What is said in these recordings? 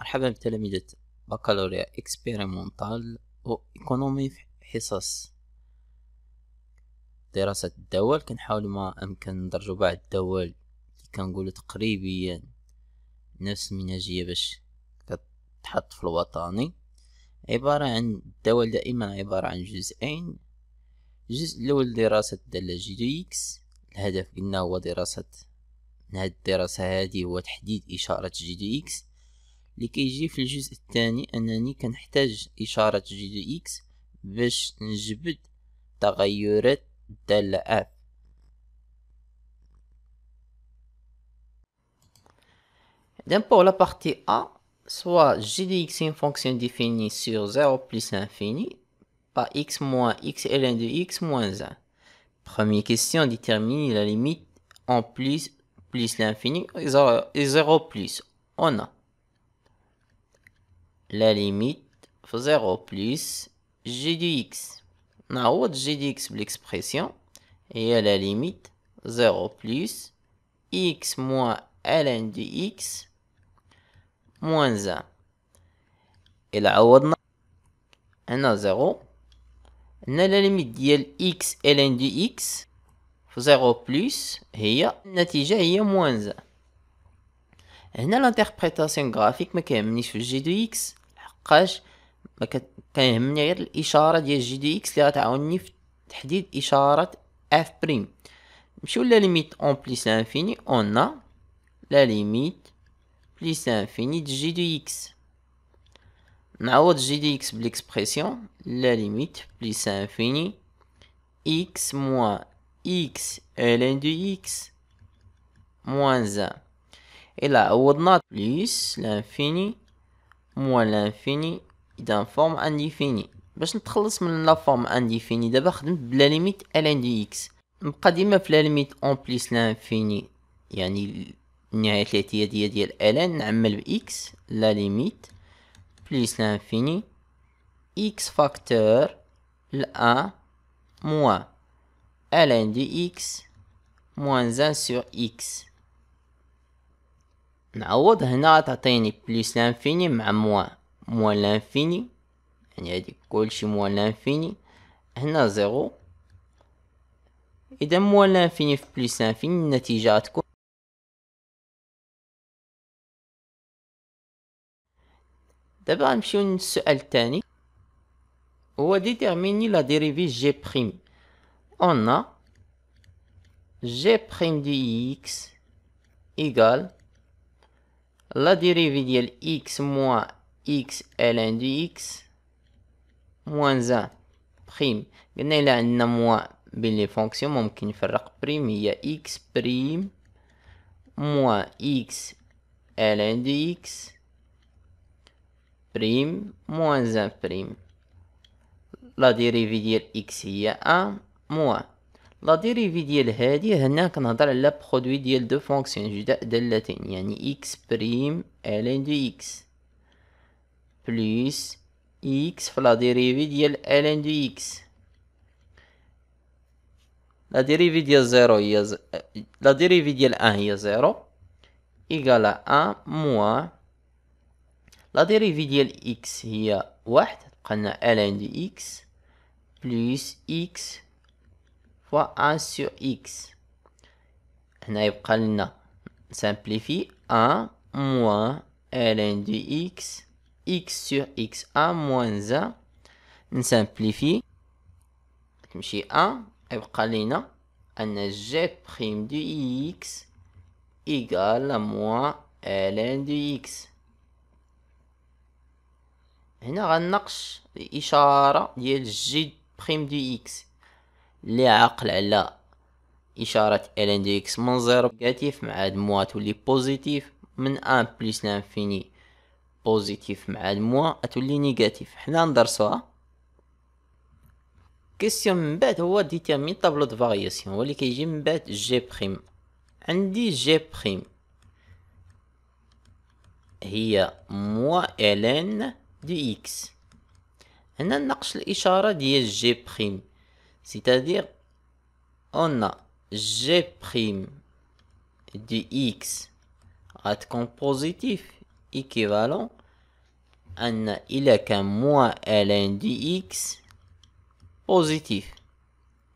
مرحبا بتلاميذة بكالوريا إكسبيريمونتال ايكونومي في حصص دراسة الدول كنحاول ما أمكن ندرجو بعض الدول اللي كنقولو تقريبيا نفس المنهجية باش كتحط في الوطني عبارة عن الدول دائما عبارة عن جزئين الجزء الأول دراسة دالة إكس الهدف قلنا هو دراسة من هاد الدراسة هذه هو تحديد إشارة جي دي إكس لكي يجي في الجزء الثاني أنني كنحتاج إشارة pour la partie A, soit g de x est une fonction définie sur 0 plus l'infini par x moins x ln de x moins 1. Première question, déterminer la limite en plus plus l'infini et 0 plus. On a la limite 0 plus g du x. On g du x l'expression et à la limite 0 plus x moins ln du x moins 1. Et là, on a 0. On la limite de x ln du x. 0 plus moins 1. هي موان l'interprétation graphique الانتربريتاسيون qui ما la في g du x لحقاش ما كان يهمني غير الاشاره ديال جي دي اكس اللي غتعاوني في تحديد اشاره اف بريم نمشيو لا ليميت اون بليس لانفيني اون لا ليميت بليس لانفيني دي جي دي اكس نعوض جي دي اكس بالاكسبريسيون لا ليميت بليس انفيني اكس موان اكس ان دو اكس موان زان الى عوضنا بليس لانفيني موان لانفيني إذا فورم انديفيني باش نتخلص من لا فورم انديفيني دابا خدمت بلا ليميت ال دي اكس نبقى ديما في لا ليميت اون بليس لانفيني يعني النهاية الثلاثية ديال ال نعمل باكس لا ليميت بليس لانفيني اكس فاكتور ا موان ان دي اكس موان زان سور اكس نعوض هنا تعطيني بليس لانفيني مع موا موا لانفيني يعني هادي كلشي موا لانفيني هنا زيرو اذا موا لانفيني في بليس لانفيني النتيجة تكون دابا غنمشيو للسؤال الثاني هو ديتيرميني لا ديريفي جي بريم اون جي بريم دي اكس ايغال لا ديريفي ديال اكس موان اكس الان دو اكس موان زان بريم قلنا الا عندنا موان بين لي فونكسيون ممكن نفرق بريم هي اكس بريم موان اكس الان دو اكس بريم موان زان بريم لا ديريفي ديال اكس هي ان موان لا ديريفي ديال هادي هنا كنهضر على برودوي ديال دو فونكسيون جداء دالتين يعني اكس بريم ان دو اكس بلس اكس في لا ديريفي ديال ان دو اكس لا ديريفي ديال زيرو هي ز... لا ديريفي ديال ان هي زيرو ايكال ان موان لا ديريفي ديال اكس هي واحد بقى لنا ان دو اكس بلس اكس fois a sur x. هنا يبقى simplifie 1 moins ln du x x sur x1 moins 1 simplifie تمشي 1 يبقى g ان du x x égal moins ln x. هنا غنقش الاشاره ديال g prime du x. لي عاقل على إشارة ان دي إكس من زيرو نيجاتيف مع هاد موا تولي بوزيتيف من أن بليس لانفيني بوزيتيف مع هاد موا تولي نيجاتيف حنا ندرسوها كيسيون من بعد هو ديتيرمين طابلو دو فارياسيون هو اللي كيجي من بعد جي بخيم عندي جي بخيم هي موا ان دو اكس هنا نقش الاشاره ديال جي بخيم C'est-à-dire, on a g' prime de x à positif équivalent à il a qu'un moins ln de x positif.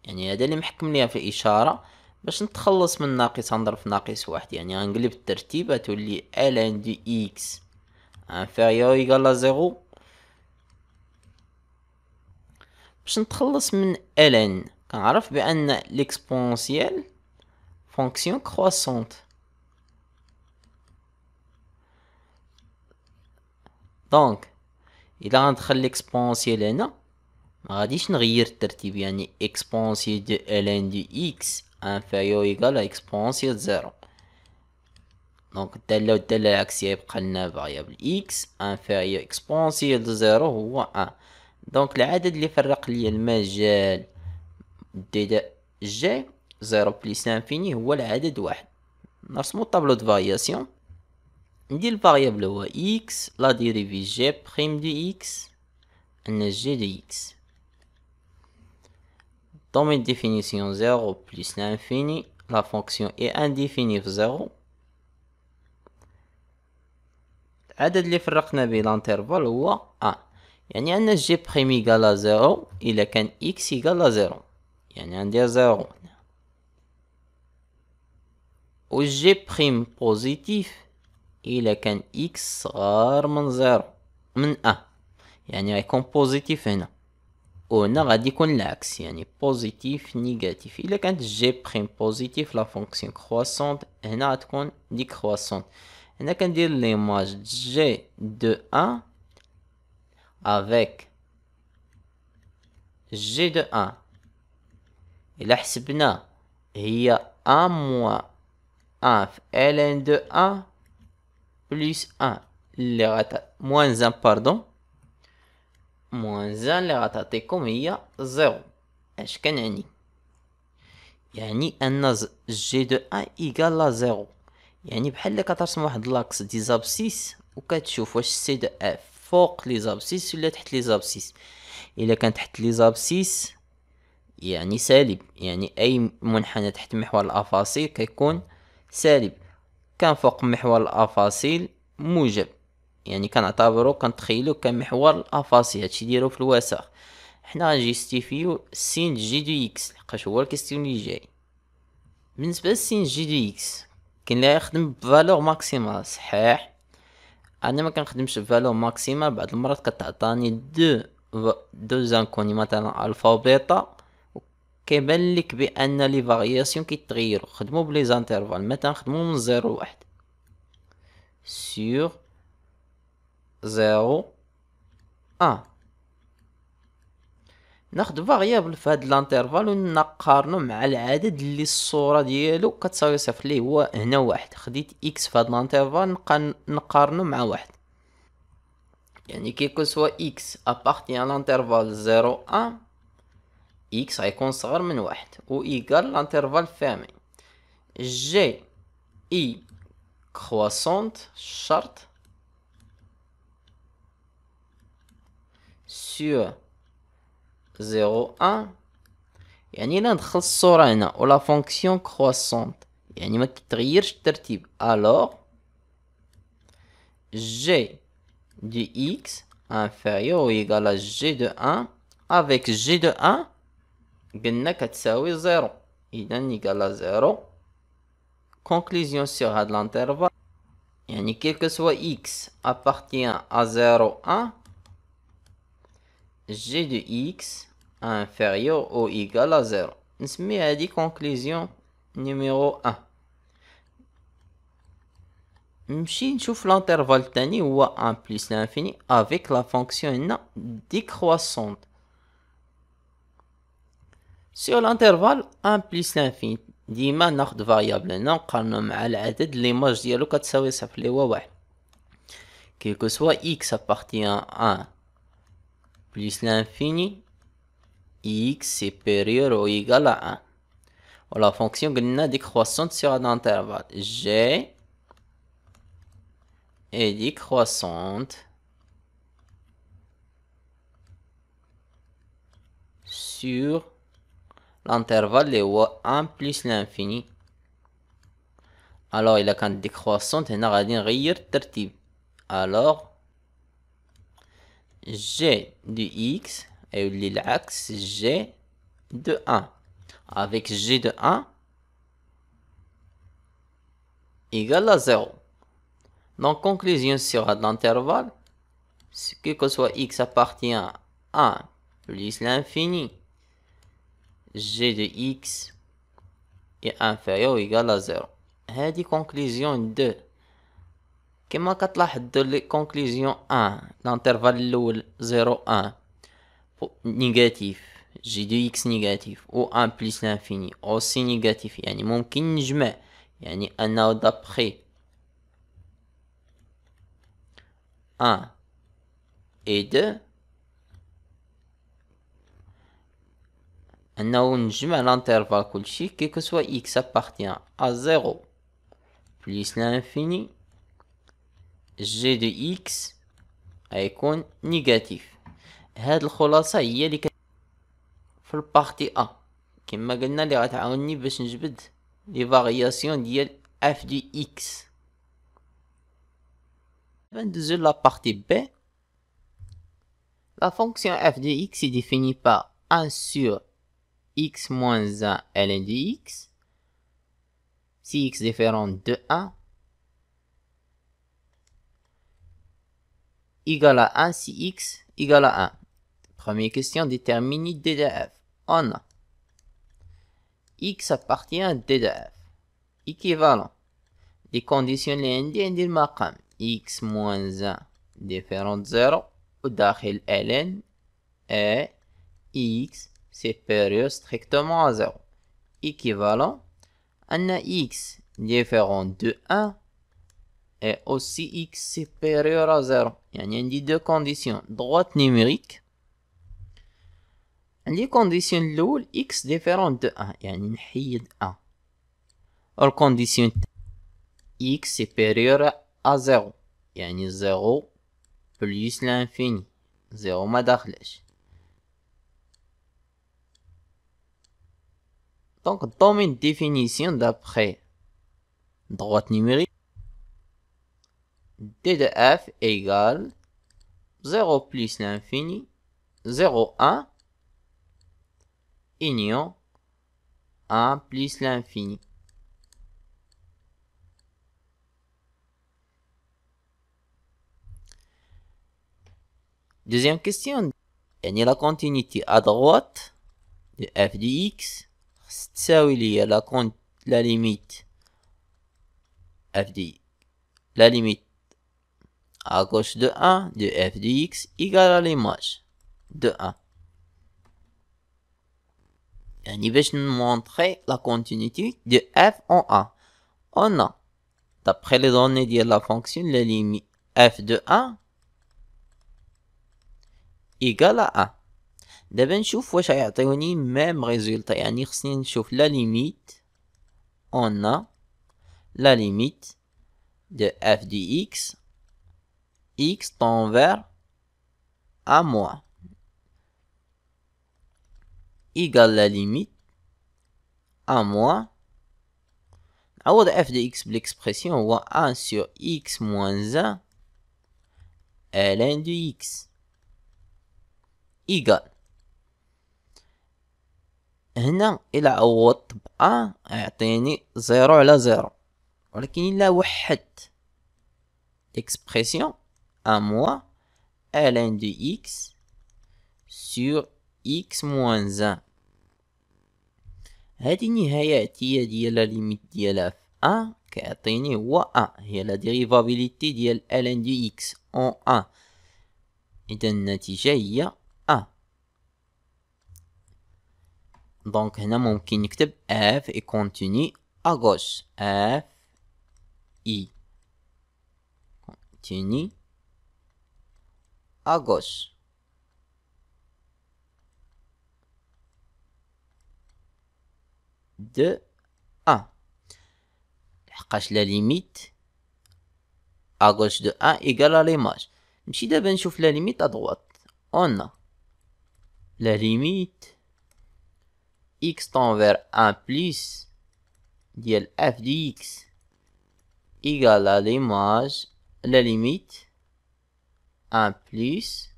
يعني هذا اللي محكم ليها في الإشارة باش نتخلص من ناقص نضرب في ناقص واحد يعني غنقلب الترتيبة تولي لن دي إكس انفيريور إيكالا 0 باش نتخلص من ln كنعرف بان ليكسبونسييل فونكسيون كروسونت دونك الا غندخل ليكسبونسييل هنا ما غاديش نغير الترتيب يعني اكسبونسيال دو ln دو اكس انفيريو ايكال اكسبونسيال زيرو دونك الدالة والدالة العكسية يبقى لنا فاريابل اكس انفيريو اكسبونسيال دو زيرو هو ان دونك العدد اللي فرق لي المجال دا جي زيرو بليس لانفيني هو العدد واحد نرسمو طابلو دو فارياسيون ندير الفاريابل هو اكس لا ديريفي جي بريم دو اكس ان جي دو اكس دومين ديفينيسيون زيرو بليس لانفيني لا فونكسيون اي est في زيرو العدد اللي فرقنا به لانترفال هو ان يعني عندنا جي بريم ايكالا زيرو الا كان اكس ايكالا زيرو يعني عندي زيرو هنا و جي بريم بوزيتيف الا كان اكس صغار من زيرو من ا يعني غيكون بوزيتيف هنا و هنا غادي يكون العكس يعني بوزيتيف نيجاتيف الا كانت جي بريم بوزيتيف لا فونكسيون كرواسونت هنا غتكون دي كرواسونت هنا كندير ليماج جي دو ان افيك جي دو ان الى حسبنا هي ان موان ان في ln دو ان بلس ان اللي غت موان زان باردون موان زان اللي غتعطيكم هي زيرو اش كنعني يعني ان جي دو ان ايكال لا 0 يعني بحال اللي كترسم واحد لاكس ديزابسيس وكتشوف واش سي دو اف فوق لي زابسيس ولا تحت لي زابسيس الا كان تحت لي زابسيس يعني سالب يعني اي منحنى تحت محور الافاصيل كيكون سالب كان فوق محور الافاصيل موجب يعني كنعتبرو كنتخيلو كمحور الافاصيل هادشي ديالو في الوسخ حنا غنجيستيفيو سين جي دو اكس لحقاش هو الكيستيون لي جاي بالنسبه لسين جي دو اكس كاين لي يخدم بفالور ماكسيمال صحيح انا ما كنخدمش فالو ماكسيمال بعض المرات كتعطاني دو دو زانكوني مثلا الفا وبيتا كيبان لك بان لي فارياسيون كيتغيروا خدموا بلي زانترفال مثلا خدموا من زيرو لواحد سيغ زيرو ان آه. ناخد فاريابل في هاد الانترفال ونقارنو مع العدد اللي الصوره ديالو كتساوي صفر لي هو هنا واحد خديت اكس في هاد الانترفال نقارنو مع واحد يعني كيكون سوا اكس ابارتيان لانترفال زيرو ان اكس غيكون صغر من واحد و ايكال لانترفال فامي جي اي كرواسونت شرط سور 0 1 fonction croissante. ندخل la هنا ولا فونكسيون كروسونت يعني la كتغيرش type. Alors g de x inférieur ou égal à g de 1 avec g de 1 égal à 0 est égal à 0 conclusion sur l'intervalle. l'intervalle يعني quel que soit x appartient à 0 1 g de x inférieur ou égal à 0 à la conclusion numéro 1 نمشي نشوف l'intervalle tani ou 1 plus l'infini avec la fonction هنا décroissante sur l'intervalle 1 plus l'infini ديما une variable هنا نقارنو مع العدد لي ماج ديالو كتساوي صفر اللي هو x appartient à 1 plus l'infini x supérieur ou égal à 1. la fonction est décroissante sur un intervalle g est décroissante sur l'intervalle de 1 plus l'infini. Alors il a quand décroissante et n'a rien Alors g de x, et l'axe g de 1. Avec g de 1 égale à 0. Donc, conclusion sera l'intervalle, que que soit x appartient à 1 plus l'infini, g de x est inférieur ou égal à 0. la conclusion 2 qu'est-ce la conclusion 1 l'intervalle 0, 1 négatif j'ai de x négatif ou 1 plus l'infini, aussi négatif il à a ni d'après 1 et 2 on a l'intervalle que soit x appartient à 0 plus l'infini g de x négatif نيجاتيف هاد الخلاصة هي اللي كت... في البارتي ا كما قلنا اللي غتعاوني باش نجبد لي فارياسيون ديال اف دي اكس ندوزو لا بارتي بي La fonction f de x est définie par 1 sur x moins 1 ln de x, si x différent de 1, égale à 1 si x égale à 1. Première question, détermine d On a x appartient à d f. Équivalent des conditions indiennes des x moins 1 différent de 0 au ln est x supérieur strictement à 0. Équivalent, on a x différent de 1 et aussi x supérieur à 0. Il y a deux conditions droite numérique Les conditions الاول x différent de 1 Il y يعني نحيد 1 Or condition x supérieur à 0 Il y يعني 0 plus l'infini. 0 ما Donc, dans une définition d'après droite numérique, d de f égale 0 plus l'infini, 0, 1, union 1 plus l'infini. Deuxième question. يعني la continuité à droite de f x, cest à la, la limite f de la limite à gauche de 1 de f de x égale à l'image de 1. Et vais nous montrer la continuité de f en A. On a, d'après les données de la fonction, la limite f de 1 égale à 1. دابا le même résultat. ميم ريزولتا يعني خصني la limite. On a la limite de f de x X tend vers 1 moi. Égale la limite à moi. de f de x, l'expression, on voit 1 sur x moins 1, ln de x, égale. هنا الى عوض 1 يعطيني 0 على 0 ولكن الى وحد expression à moi ln de x sur x moins 1 هذه النهاياتية ديال لا ليميت ديال في أن كيعطيني هو أن هي لا ديريفابيليتي ديال ln دو إكس أون أن إذا النتيجة هي أن دونك هنا ممكن نكتب اف اي كونتيني اغوش اف اي كونتيني à gauche. de 1. la limite à gauche de 1 égale à l'image. Si d'abord on la limite à droite, on a la limite x tend vers 1 plus dl f x égale à l'image la limite 1 plus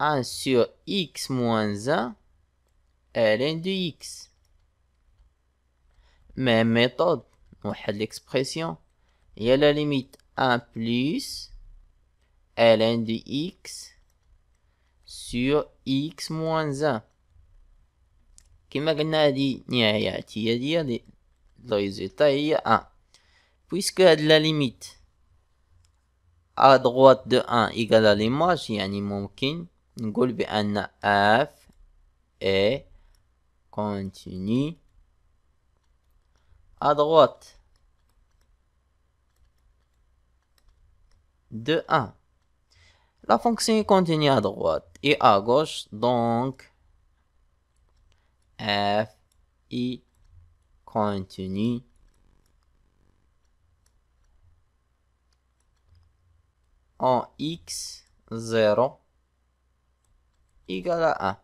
1 sur x moins 1 ln de x. Même méthode, on a l'expression. Il y a la limite 1 plus ln de x sur x moins 1. y a le résultat il y a 1 Puisque la limite à droite de 1 égale à l'image يعني ممكن نقول بأن f est continue à droite de 1 la fonction est continue à droite et à gauche donc f est continue en x 0 إيكال 1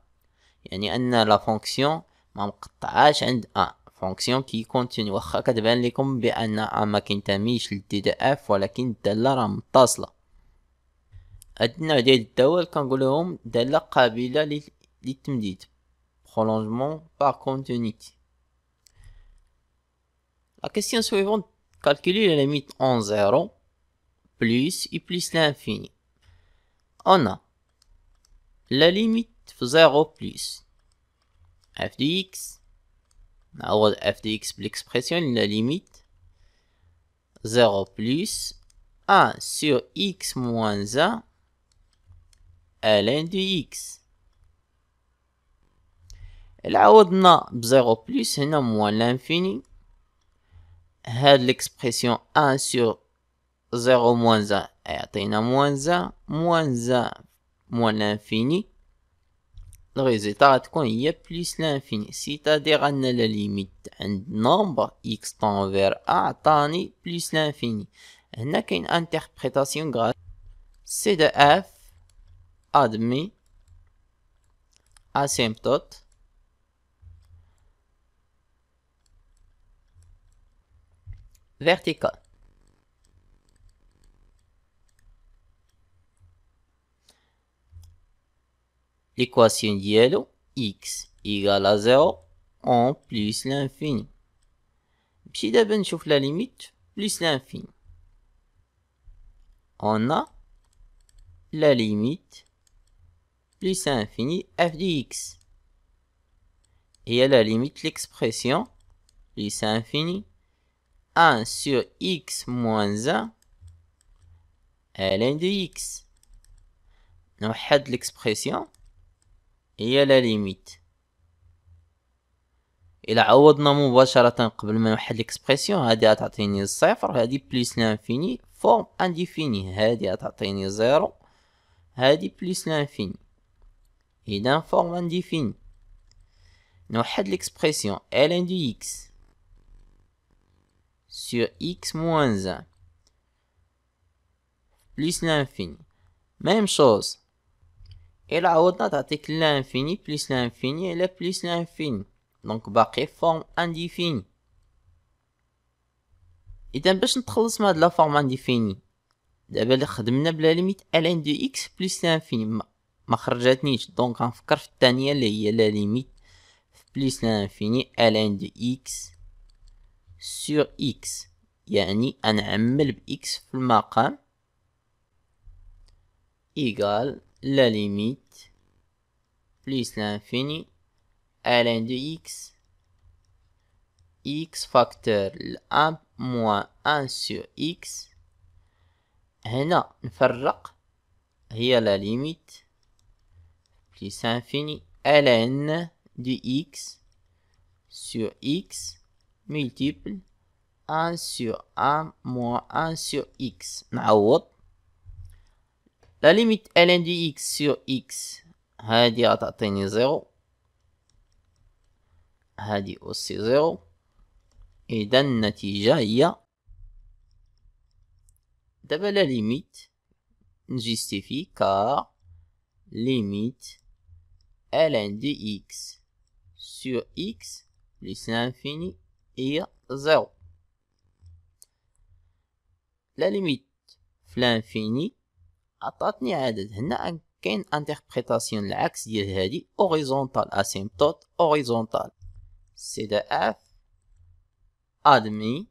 يعني أن لا فونكسيون ما مقطعاش عند أ فونكسيون كي كونتينيو واخا كتبان لكم بأن أ ما كينتميش للدي دي اف ولكن الدالة راه متصلة هاد النوع ديال الدوال كنقولهم دالة قابلة للتمديد برولونجمون بار كونتينيتي لا كيسيون سويفون كالكولي la ليميت اون زيرو plus et plus l'infini. On a la limite 0 plus f de x a f de x l'expression la limite 0 plus 1 sur x moins 1 ln de x on a 0 plus هنا moins l'infini a l'expression 1 sur 0 moins 1 atteint moins 1 moins 1 moins l'infini le résultat y est plus l'infini c'est-à-dire a la limite Un nombre x tend vers a ni plus l'infini n'a qu'une interprétation grave C de f admis asymptote verticale L'équation d'Yellow, x égale à 0, en plus l'infini. Si d'abord on la limite, plus l'infini. On a la limite plus l'infini f de x. Et à la limite, l'expression plus l'infini 1 sur x moins 1 ln de x. Nous had l'expression هي لا ليميت الى عوضنا مباشرة قبل ما نحل الاكسبريسيون هادي غتعطيني الصفر هادي بليس لانفيني فورم انديفيني هادي غتعطيني زيرو هادي بليس لانفيني اذا فورم انديفيني نوحد ليكسبرسيون ان دو اكس sur اكس موان زان بليس لانفيني ميم شوز الى عوضنا تعطيك لانفيني بليس لانفيني الى بليس لانفيني دونك باقي فورم انديفيني اذا باش نتخلص من هاد لا فورم انديفيني دابا اللي خدمنا بلا ليميت ان دو اكس بليس لانفيني ما, خرجاتنيش دونك غنفكر في الثانيه اللي هي لا ليميت بليس لانفيني ان دو اكس سور اكس يعني نعمل باكس في المقام ايغال la limite plus l'infini à ln de x x facteur 1 moins 1 sur x هنا نفرق هي لا ليميت بليس انفيني ln de x sur x multiple 1 sur 1 moins 1 sur x نعوض لا ليميت ln دي اكس سور اكس هادي غتعطيني زيرو هادي اوسي زيرو اذا النتيجة هي دابا لا ليميت نجيستيفي كار ليميت ln دي اكس سور اكس ليس لانفيني هي زيرو لا ليميت في لانفيني عطاتني عدد هنا كاين انتربريتاسيون العكس ديال هادي اوريزونتال اسيمبتوت اوريزونتال سي دي اف ادمي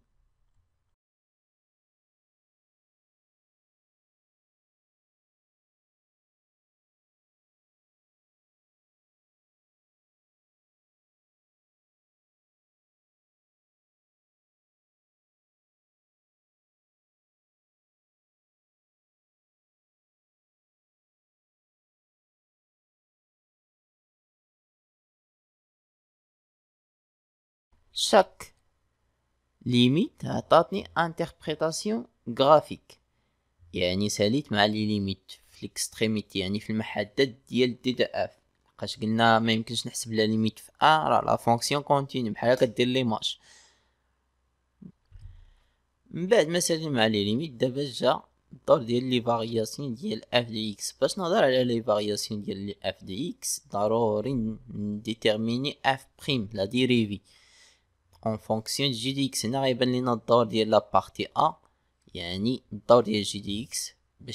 شاك ليميت عطاتني انتربريتاسيون غرافيك يعني ساليت مع لي ليميت في الاكستريميتي يعني في المحدد ديال دي دي اف لقاش قلنا ما يمكنش نحسب لا ليميت في ان راه لا فونكسيون كونتيني بحال هكا دير ماش من بعد ما ساليت مع لي ليميت دابا جا الدور ديال لي فارياسيون ديال اف دي اكس باش نهضر على لي فارياسيون ديال لي اف دي اكس ضروري نديتيرميني اف بريم لا ديريفي En fonction de dx, nous avons de la partie a, C'est à dire le de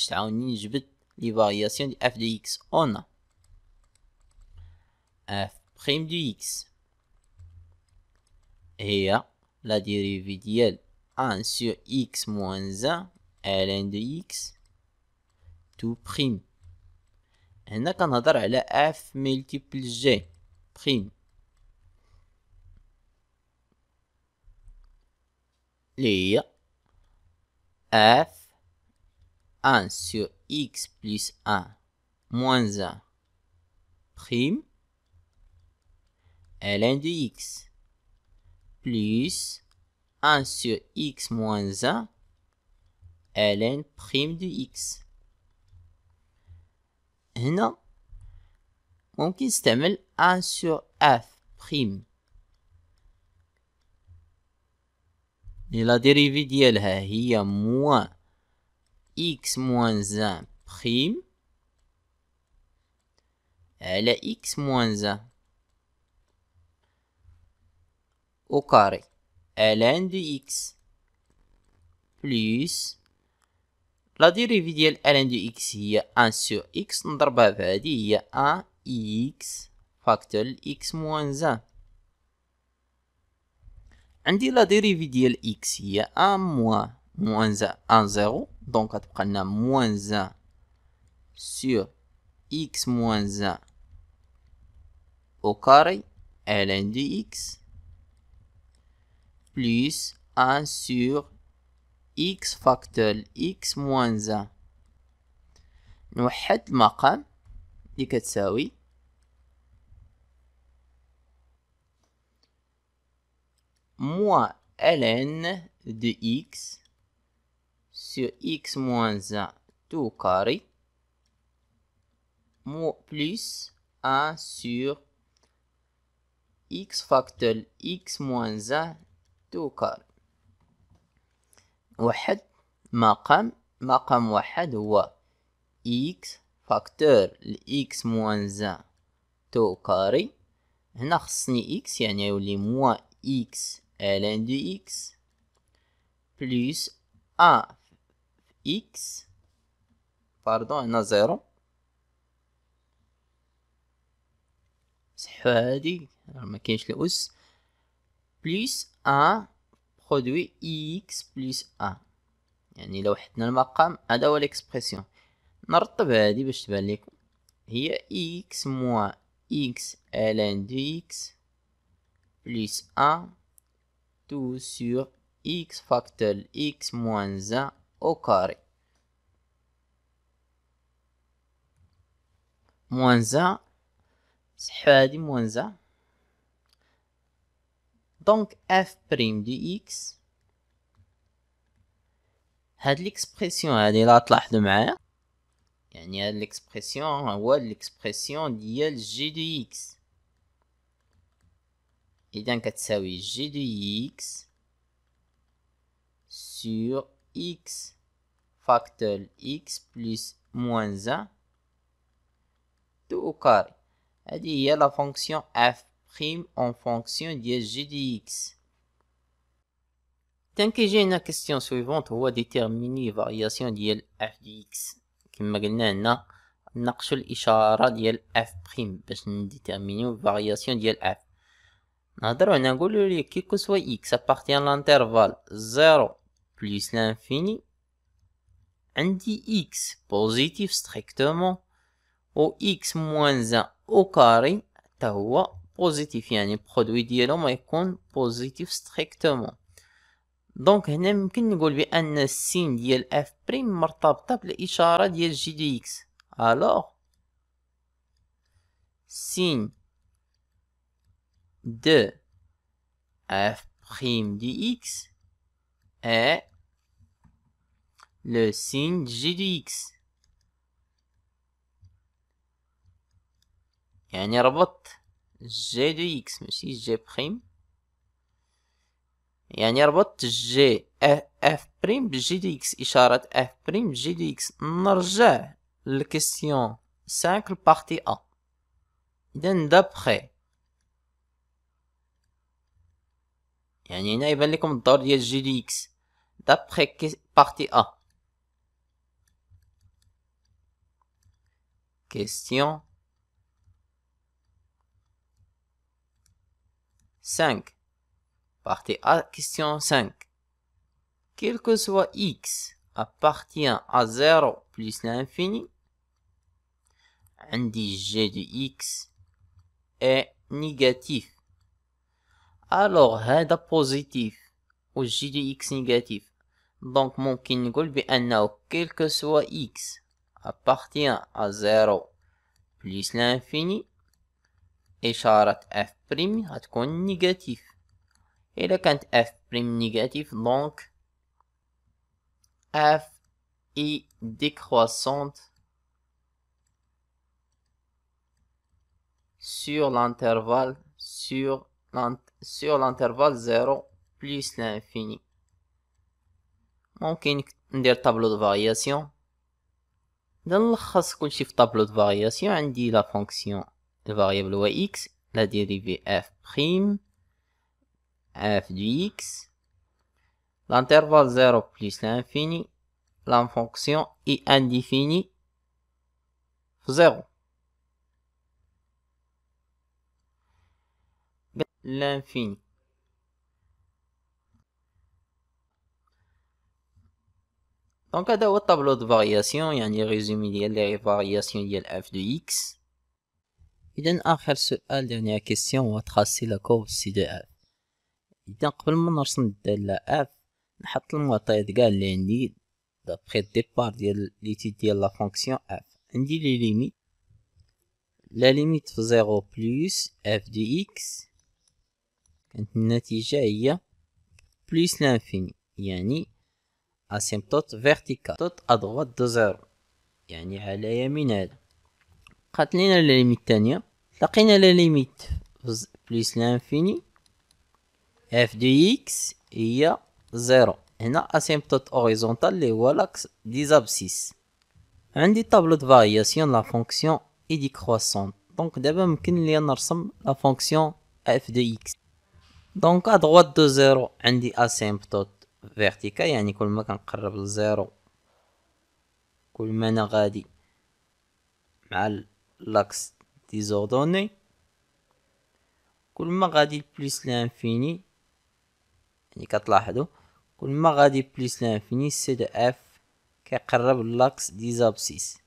ben, f de On a f' de x et la dérivée de 1 sur x moins 1, Ln de x, tout'. prime nous avons f multiple g'. lire f 1 sur x plus 1 moins 1 prime ln de x plus 1 sur x moins 1 ln prime de x. هنا ممكن نستعمل 1 sur f prime لا ديريفي ديالها هي موان اكس موان زان بخيم على اكس موان زان او كاري الان دو اكس بلس لا ديريفي ديال الان دو اكس هي ان سور اكس نضربها في هي ان اكس فاكتور اكس موان زان عندي لا ديريفي ديال اكس هي ا موان موان زان ان زيرو دونك غتبقى لنا موان زان سور اكس موان زان كاري ال ان دي اكس بلس ان سور اكس فاكتور اكس موان 1 نوحد المقام اللي كتساوي moins ln de x sur x moins 1 tout carré plus 1 sur x facteur x moins 1 tout carré واحد مقام مقام واحد هو x فاكتور x موان زان تو كاري هنا خصني x يعني يولي موان x ln de x plus a x باردون هنا زيرو صحوها هادي راه مكاينش الاس بليس ا آه برودوي اكس بليس ا آه. يعني لو حدنا المقام هذا هو ليكسبرسيون نرطب هادي باش تبان لكم هي اكس موان اكس ln آه، دو اكس بليس ا sur x facteur x moins 1 au carré. moins 1 c'est moins 1 donc f prime x x l'expression elle la là de يعني هاد l'expression ou l'expression ديال g x et donc, c'est g de x sur x facteur x plus moins 1 tout au carré. cest à il la fonction f prime en fonction de g de x. Tant que j'ai une question suivante, on va déterminer la variation de f de x. Comme je l'ai dit, on f prime déterminer variation de f. نهضرو هنا نقولو لي كي كوسوا إكس أبارتيان لانترفال زيرو بليس لانفيني عندي إكس بوزيتيف ستريكتومون و إكس موان زان أو كاري حتى هو بوزيتيف يعني برودوي ديالو ما يكون بوزيتيف ستريكتومون دونك هنا ممكن نقول بان السين ديال اف بريم مرتبطه بالاشاره ديال جي دي اكس الوغ سين De f' du x est le signe g du x. Y'en a votre g de x, monsieur g'. Y'en a votre g f' de g de x. Y'en a votre f' de g de x. N'en a la question 5 partie 1. D'après. يعني هنا يبان لكم الدور ديال جي دي اكس دابخي بارتي 5 partie A, question 5. Quel que soit x appartient à 0 plus l'infini, indice g de x est négatif. Alors, positif ou j de x négatif. Donc, mon kingolbian, quel que soit x, appartient à 0 plus l'infini. Et f' charot f'est négatif. Et le quand f' négatif, donc, f est décroissante. Sur l'intervalle sur. سيو لانترفال زيرو بليس لانفيني ممكن ندير طابلو دو فارياسيون نلخص كلشي في طابلو دو فارياسيون عندي لا فونكسيون الفاريابل هو اكس لا ديريفي اف بريم اف دو اكس لانترفال زيرو بليس لانفيني لان فونكسيون اي انديفيني في زيرو l'infini. Donc, à le tableau de variation, il y a un résumé des variations de f de x. Et bien, après ce la dernière question, on va tracer la courbe C de f. Et bien, avant de la f, on va mettre le moitié de gain d'après le départ de l'étude de la fonction f. On dit les limites. La limite 0 plus f de x. كانت النتيجة هي بليس لانفيني يعني اسيمتوت فيرتيكال توت ادغوات دو زيرو يعني على يمين هذا بقات لينا لا ليميت الثانية لقينا لا ليميت بليس لانفيني اف دو اكس هي زيرو هنا اسيمتوت اوريزونتال اللي هو لاكس دي زابسيس عندي طابلو دو فارياسيون لا فونكسيون اي دي كرواسون دونك دابا ممكن ليا نرسم لا فونكسيون اف دو اكس دونك ا دو زيرو عندي اسيمبتوت فيرتيكال يعني كل ما كنقرب لزيرو كل ما انا غادي مع لاكس ديزوردوني كل ما غادي بليس لانفيني يعني كتلاحظوا كل ما غادي بليس لانفيني سي دو اف كيقرب لاكس ديزابسيس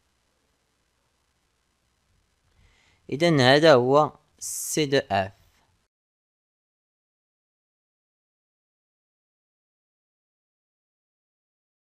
اذا هذا هو سي دو اف